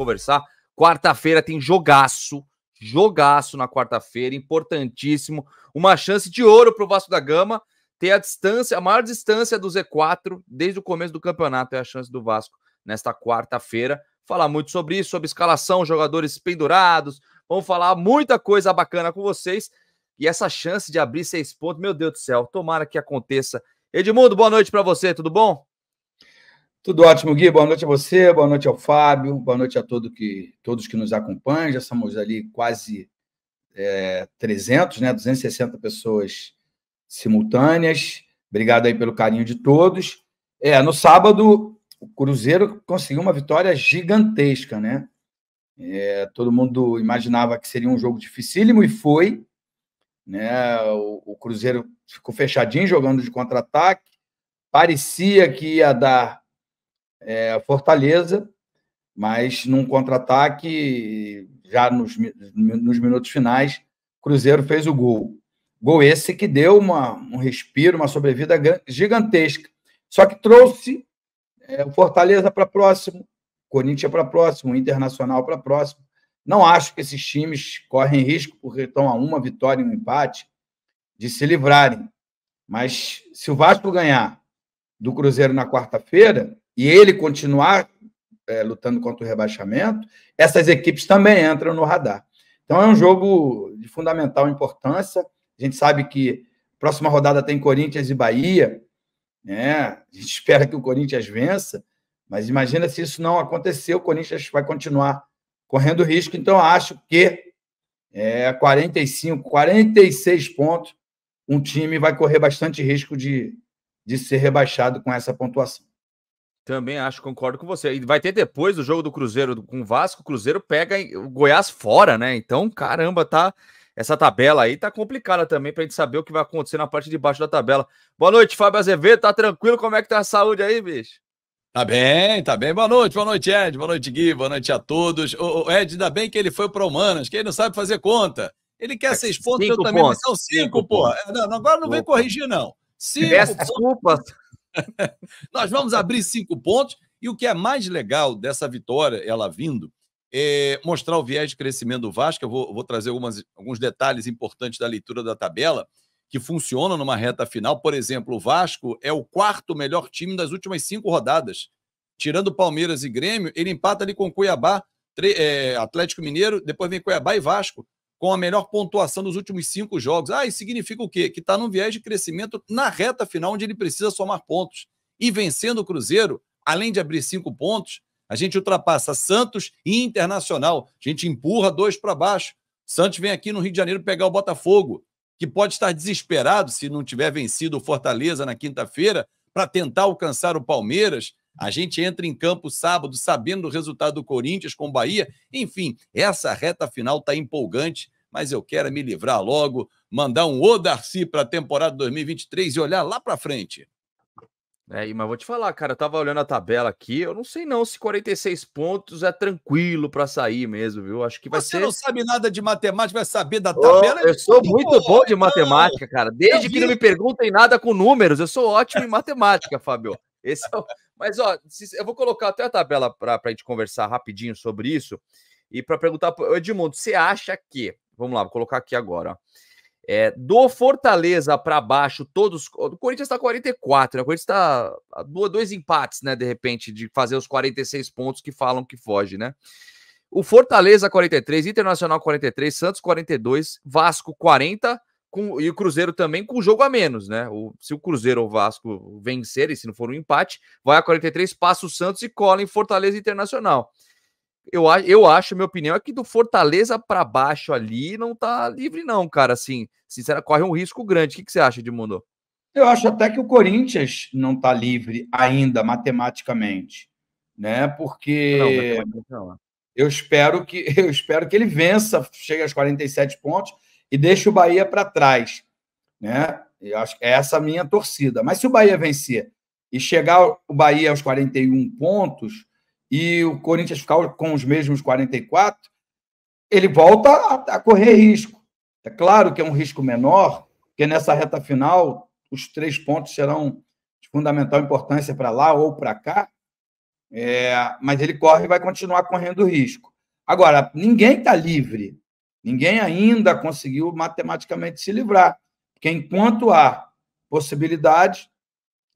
conversar. Quarta-feira tem jogaço, jogaço na quarta-feira, importantíssimo. Uma chance de ouro para o Vasco da Gama ter a distância, a maior distância do Z4 desde o começo do campeonato. É a chance do Vasco nesta quarta-feira. Falar muito sobre isso, sobre escalação, jogadores pendurados. Vamos falar muita coisa bacana com vocês. E essa chance de abrir seis pontos, meu Deus do céu, tomara que aconteça. Edmundo, boa noite para você, tudo bom? Tudo ótimo, Gui. Boa noite a você, boa noite ao Fábio, boa noite a todo que, todos que nos acompanham. Já estamos ali quase é, 300, né? 260 pessoas simultâneas. Obrigado aí pelo carinho de todos. É, no sábado, o Cruzeiro conseguiu uma vitória gigantesca, né? É, todo mundo imaginava que seria um jogo dificílimo e foi. Né? O, o Cruzeiro ficou fechadinho jogando de contra-ataque. Parecia que ia dar é, Fortaleza, mas num contra-ataque, já nos, nos minutos finais, Cruzeiro fez o gol. Gol esse que deu uma, um respiro, uma sobrevida gigantesca. Só que trouxe é, o Fortaleza para próximo, Corinthians para próximo, Internacional para próximo. Não acho que esses times correm risco, porque estão a uma vitória e um empate, de se livrarem. Mas se o Vasco ganhar do Cruzeiro na quarta-feira, e ele continuar é, lutando contra o rebaixamento, essas equipes também entram no radar. Então é um jogo de fundamental importância. A gente sabe que próxima rodada tem Corinthians e Bahia, né? A gente espera que o Corinthians vença, mas imagina se isso não acontecer, o Corinthians vai continuar correndo risco. Então acho que é 45, 46 pontos, um time vai correr bastante risco de, de ser rebaixado com essa pontuação. Também acho, concordo com você. E vai ter depois do jogo do Cruzeiro com o Vasco, o Cruzeiro pega o Goiás fora, né? Então, caramba, tá essa tabela aí tá complicada também para a gente saber o que vai acontecer na parte de baixo da tabela. Boa noite, Fábio Azevedo, tá tranquilo? Como é que tá a saúde aí, bicho? Tá bem, tá bem. Boa noite, boa noite, Ed, boa noite, Gui, boa noite a todos. O, Ed, ainda bem que ele foi pro Humanas, que ele não sabe fazer conta. Ele quer é, seis pontos, eu também, pontos. são cinco, cinco pô. É, não, agora não vem corrigir, não. Cinco. Peço desculpas. Nós vamos abrir cinco pontos. E o que é mais legal dessa vitória, ela vindo, é mostrar o viés de crescimento do Vasco. Eu vou, vou trazer algumas, alguns detalhes importantes da leitura da tabela que funcionam numa reta final. Por exemplo, o Vasco é o quarto melhor time das últimas cinco rodadas. Tirando Palmeiras e Grêmio, ele empata ali com Cuiabá, é, Atlético Mineiro, depois vem Cuiabá e Vasco com a melhor pontuação dos últimos cinco jogos. Ah, isso significa o quê? Que está num viés de crescimento na reta final, onde ele precisa somar pontos. E vencendo o Cruzeiro, além de abrir cinco pontos, a gente ultrapassa Santos e Internacional. A gente empurra dois para baixo. Santos vem aqui no Rio de Janeiro pegar o Botafogo, que pode estar desesperado se não tiver vencido o Fortaleza na quinta-feira, para tentar alcançar o Palmeiras, a gente entra em campo sábado sabendo o resultado do Corinthians com o Bahia. Enfim, essa reta final tá empolgante, mas eu quero é me livrar logo, mandar um ô Darcy para a temporada 2023 e olhar lá para frente. É, mas vou te falar, cara, eu tava olhando a tabela aqui, eu não sei não se 46 pontos é tranquilo para sair mesmo, viu? Acho que vai Você ser... não sabe nada de matemática, vai saber da tabela? Oh, eu sou muito oh, bom de matemática, cara. Desde que não me perguntem nada com números, eu sou ótimo em matemática, Fábio. Esse é o, mas, ó, eu vou colocar até a tabela para a gente conversar rapidinho sobre isso. E para perguntar para Edmundo, você acha que. Vamos lá, vou colocar aqui agora. é, do Fortaleza para baixo, todos. O Corinthians está 44, né? O Corinthians está dois empates, né? De repente, de fazer os 46 pontos que falam que foge, né? O Fortaleza 43, Internacional 43, Santos 42, Vasco 40, com, e o Cruzeiro também com jogo a menos, né? O, se o Cruzeiro ou o Vasco vencerem, se não for um empate, vai a 43, passa o Santos e cola em Fortaleza Internacional. Eu, eu acho, minha opinião é que do Fortaleza para baixo ali não tá livre, não, cara. Assim, sinceramente, corre um risco grande. O que, que você acha, Edmundo? Eu acho até que o Corinthians não tá livre ainda, matematicamente, né? Porque não, não, não. eu espero que eu espero que ele vença, chegue aos 47 pontos e deixa o Bahia para trás. Né? Eu acho que é essa a minha torcida. Mas se o Bahia vencer e chegar o Bahia aos 41 pontos e o Corinthians ficar com os mesmos 44, ele volta a, correr risco. É claro que é um risco menor, porque nessa reta final os três pontos serão de fundamental importância para lá ou para cá, é, mas ele corre e vai continuar correndo risco. Agora, ninguém está livre. Ninguém ainda conseguiu matematicamente se livrar, porque enquanto há possibilidade,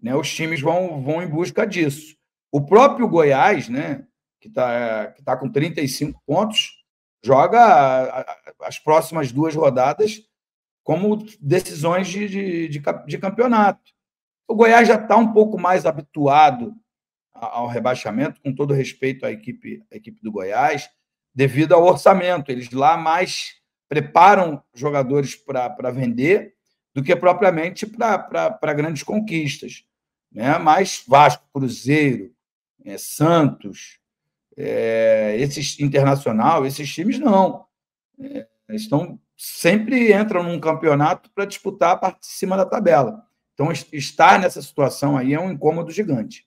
né, os times vão, vão em busca disso. O próprio Goiás, né, que está que tá com 35 pontos, joga as próximas duas rodadas como decisões de, de, de, de campeonato. O Goiás já está um pouco mais habituado ao rebaixamento, com todo respeito à equipe, à equipe do Goiás, devido ao orçamento. Eles lá mais preparam jogadores para vender do que propriamente para grandes conquistas. Né? Mas Vasco, Cruzeiro, é, Santos, é, esses internacional, esses times não. É, estão sempre entram num campeonato para disputar a parte de cima da tabela. Então, estar nessa situação aí é um incômodo gigante.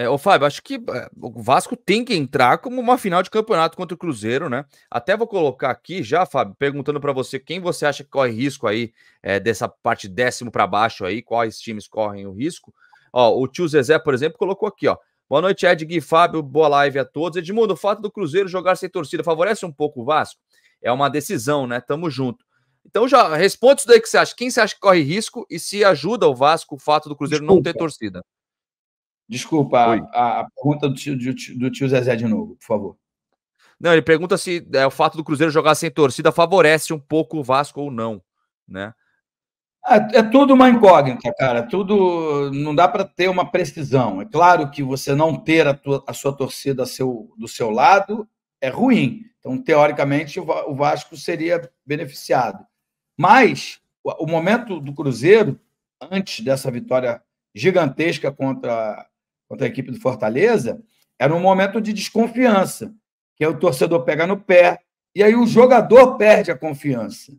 É, ô, Fábio, acho que é, o Vasco tem que entrar como uma final de campeonato contra o Cruzeiro, né? Até vou colocar aqui já, Fábio, perguntando para você quem você acha que corre risco aí é, dessa parte décimo para baixo aí, quais times correm o risco. Ó, o tio Zezé, por exemplo, colocou aqui, ó. Boa noite, Ed, Gui, Fábio, boa live a todos. Edmundo, o fato do Cruzeiro jogar sem torcida favorece um pouco o Vasco? É uma decisão, né? Tamo junto. Então já responde isso daí que você acha. Quem você acha que corre risco e se ajuda o Vasco o fato do Cruzeiro Desculpa. não ter torcida? Desculpa, a, a, pergunta do tio, do tio Zezé de novo, por favor. Não, ele pergunta se é, o fato do Cruzeiro jogar sem torcida favorece um pouco o Vasco ou não, né? É, é tudo uma incógnita, cara. Tudo não dá para ter uma precisão. É claro que você não ter a, tua, a sua torcida seu, do seu lado é ruim. Então, teoricamente, o, o Vasco seria beneficiado. Mas o, o momento do Cruzeiro, antes dessa vitória gigantesca contra contra a equipe do Fortaleza, era um momento de desconfiança, que é o torcedor pega no pé, e aí o jogador perde a confiança.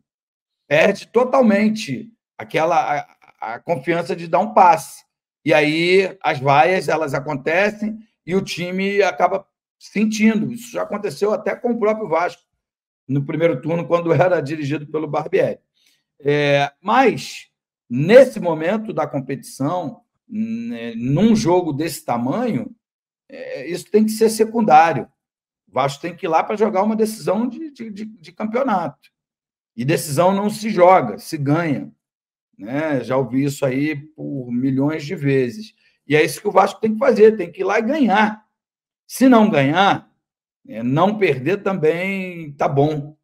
Perde totalmente aquela a, a confiança de dar um passe. E aí as vaias, elas acontecem e o time acaba sentindo. Isso já aconteceu até com o próprio Vasco no primeiro turno, quando era dirigido pelo Barbieri. É, mas, nesse momento da competição, né, num jogo desse tamanho, é, isso tem que ser secundário. O Vasco tem que ir lá para jogar uma decisão de, de, de, de, campeonato. E decisão não se joga, se ganha. Né? Já ouvi isso aí por milhões de vezes. E é isso que o Vasco tem que fazer, tem que ir lá e ganhar. Se não ganhar, é, não perder também tá bom,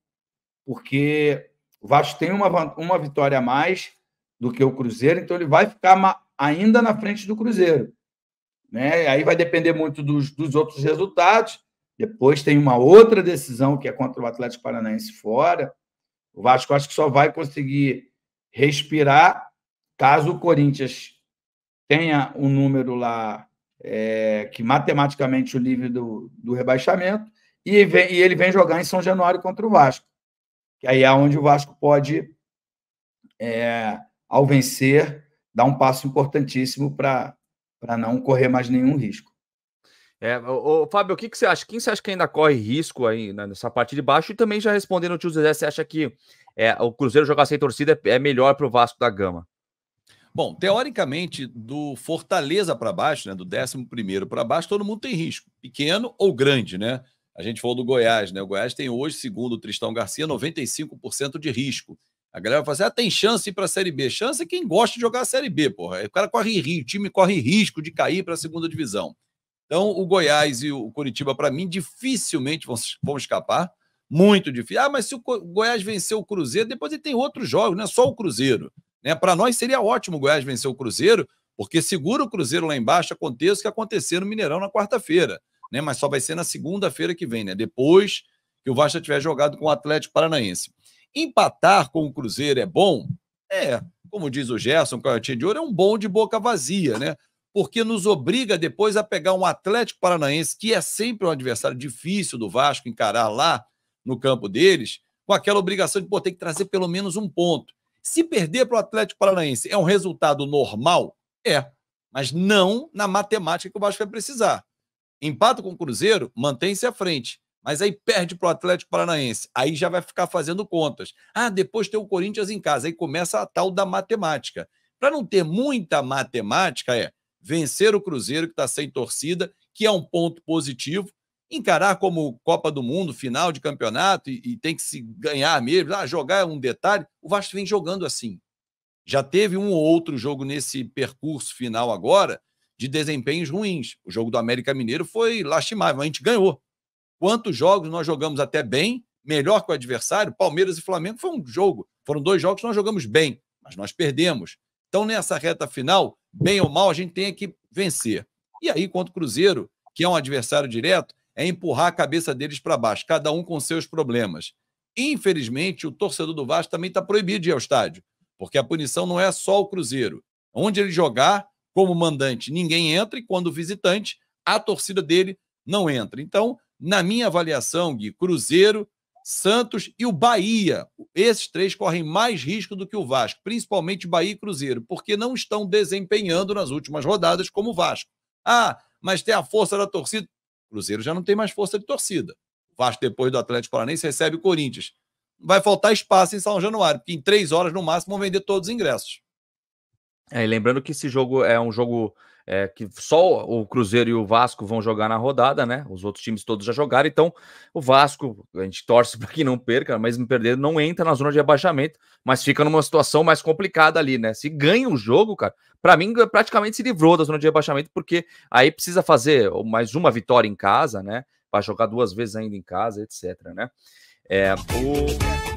porque o Vasco tem uma, uma vitória a mais do que o Cruzeiro, então ele vai ficar ainda na frente do Cruzeiro. Né? Aí vai depender muito dos, dos outros resultados. Depois tem uma outra decisão que é contra o Atlético Paranaense fora. O Vasco acho que só vai conseguir respirar caso o Corinthians tenha um número lá é, que matematicamente o livre do, do rebaixamento e, vem, e, ele vem jogar em São Januário contra o Vasco. Que aí é onde o Vasco pode, é, ao vencer, dá um passo importantíssimo para não correr mais nenhum risco. É, ô, ô, Fábio, o que, que você acha? Quem você acha que ainda corre risco aí nessa parte de baixo? E também já respondendo o tio Zezé, você acha que é, o Cruzeiro jogar sem torcida é, é melhor para o Vasco da Gama? Bom, teoricamente, do Fortaleza para baixo, né, do 11 para baixo, todo mundo tem risco, pequeno ou grande, né? A gente falou do Goiás, né? O Goiás tem hoje, segundo o Tristão Garcia, 95% de risco. A galera fala assim: ah, tem chance para a Série B. Chance é quem gosta de jogar a Série B, porra. O cara corre risco, o time corre risco de cair para a segunda divisão. Então, o Goiás e o Curitiba, para mim, dificilmente vão, vão escapar. Muito difícil. Ah, mas se o Goiás vencer o Cruzeiro, depois ele tem outros jogos, não é só o Cruzeiro. Né? Para nós seria ótimo o Goiás vencer o Cruzeiro, porque segura o Cruzeiro lá embaixo, aconteça o que acontecer no Mineirão na quarta-feira. Né? Mas só vai ser na segunda-feira que vem, né? Depois que o Vasco tiver jogado com o Atlético Paranaense. Empatar com o Cruzeiro é bom? É, como diz o Gerson, Canhotinho de Ouro, é um bom de boca vazia, né? Porque nos obriga depois a pegar um Atlético Paranaense, que é sempre um adversário difícil do Vasco encarar lá no campo deles, com aquela obrigação de, pô, ter que trazer pelo menos um ponto. Se perder para o Atlético Paranaense é um resultado normal? É, mas não na matemática que o Vasco vai precisar. Empata com o Cruzeiro, mantém-se à frente mas aí perde para o Atlético Paranaense. Aí já vai ficar fazendo contas. Ah, depois tem o Corinthians em casa. Aí começa a tal da matemática. Para não ter muita matemática, é vencer o Cruzeiro, que está sem torcida, que é um ponto positivo, encarar como Copa do Mundo, final de campeonato, e, e tem que se ganhar mesmo. Ah, jogar é um detalhe. O Vasco vem jogando assim. Já teve um ou outro jogo nesse percurso final agora de desempenhos ruins. O jogo do América Mineiro foi lastimável, a gente ganhou. Quantos jogos nós jogamos até bem, melhor que o adversário? Palmeiras e Flamengo foi um jogo. Foram dois jogos que nós jogamos bem, mas nós perdemos. Então, nessa reta final, bem ou mal, a gente tem que vencer. E aí, contra o Cruzeiro, que é um adversário direto, é empurrar a cabeça deles para baixo, cada um com seus problemas. Infelizmente, o torcedor do Vasco também está proibido de ir ao estádio, porque a punição não é só o Cruzeiro. Onde ele jogar, como mandante, ninguém entra, e quando visitante, a torcida dele não entra. Então, na minha avaliação, Gui, Cruzeiro, Santos e o Bahia. Esses três correm mais risco do que o Vasco, principalmente Bahia e Cruzeiro, porque não estão desempenhando nas últimas rodadas como o Vasco. Ah, mas tem a força da torcida. Cruzeiro já não tem mais força de torcida. O Vasco, depois do Atlético Paranaense, recebe o Corinthians. Vai faltar espaço em São Januário, porque em três horas, no máximo, vão vender todos os ingressos. É, lembrando que esse jogo é um jogo é, que só o Cruzeiro e o Vasco vão jogar na rodada, né? Os outros times todos já jogaram, então o Vasco, a gente torce para que não perca, mas me perder não entra na zona de abaixamento, mas fica numa situação mais complicada ali, né? Se ganha o jogo, cara, para mim praticamente se livrou da zona de abaixamento, porque aí precisa fazer mais uma vitória em casa, né? Para jogar duas vezes ainda em casa, etc, né? É, o...